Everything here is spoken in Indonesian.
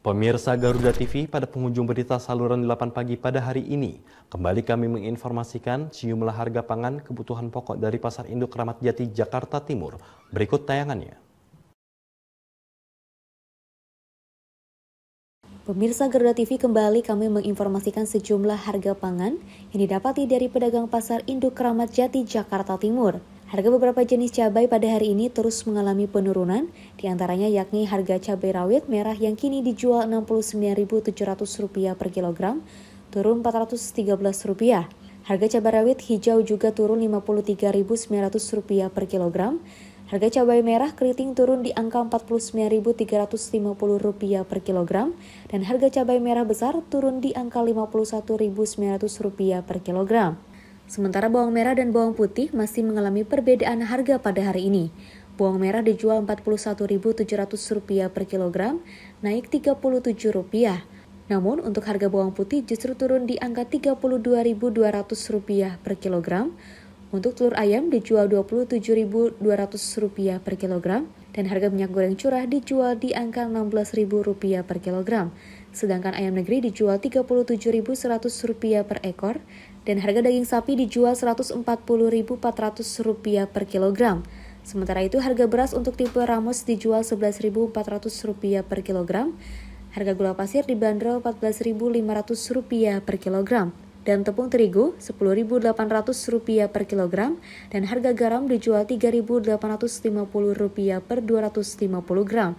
Pemirsa Garuda TV, pada pengunjung berita saluran 8 pagi pada hari ini, kembali kami menginformasikan sejumlah harga pangan kebutuhan pokok dari Pasar Induk Ramat Jati, Jakarta Timur. Berikut tayangannya. Pemirsa Garuda TV kembali kami menginformasikan sejumlah harga pangan yang didapati dari pedagang pasar Induk Ramat Jati, Jakarta Timur. Harga beberapa jenis cabai pada hari ini terus mengalami penurunan, diantaranya yakni harga cabai rawit merah yang kini dijual Rp69.700 per kilogram, turun Rp413. Harga cabai rawit hijau juga turun Rp53.900 per kilogram. Harga cabai merah keriting turun di angka Rp49.350 per kilogram dan harga cabai merah besar turun di angka Rp51.900 per kilogram. Sementara bawang merah dan bawang putih masih mengalami perbedaan harga pada hari ini. Bawang merah dijual Rp41.700 per kilogram, naik Rp37. Namun untuk harga bawang putih justru turun di angka Rp32.200 per kilogram, untuk telur ayam dijual Rp27.200 per kilogram dan harga minyak goreng curah dijual di angka Rp16.000 per kilogram. Sedangkan ayam negeri dijual Rp37.100 per ekor dan harga daging sapi dijual Rp140.400 per kilogram. Sementara itu harga beras untuk tipe Ramos dijual Rp11.400 per kilogram, harga gula pasir dibanderol Rp14.500 per kilogram dan tepung terigu Rp10.800 per kilogram dan harga garam dijual Rp3.850 per 250 gram.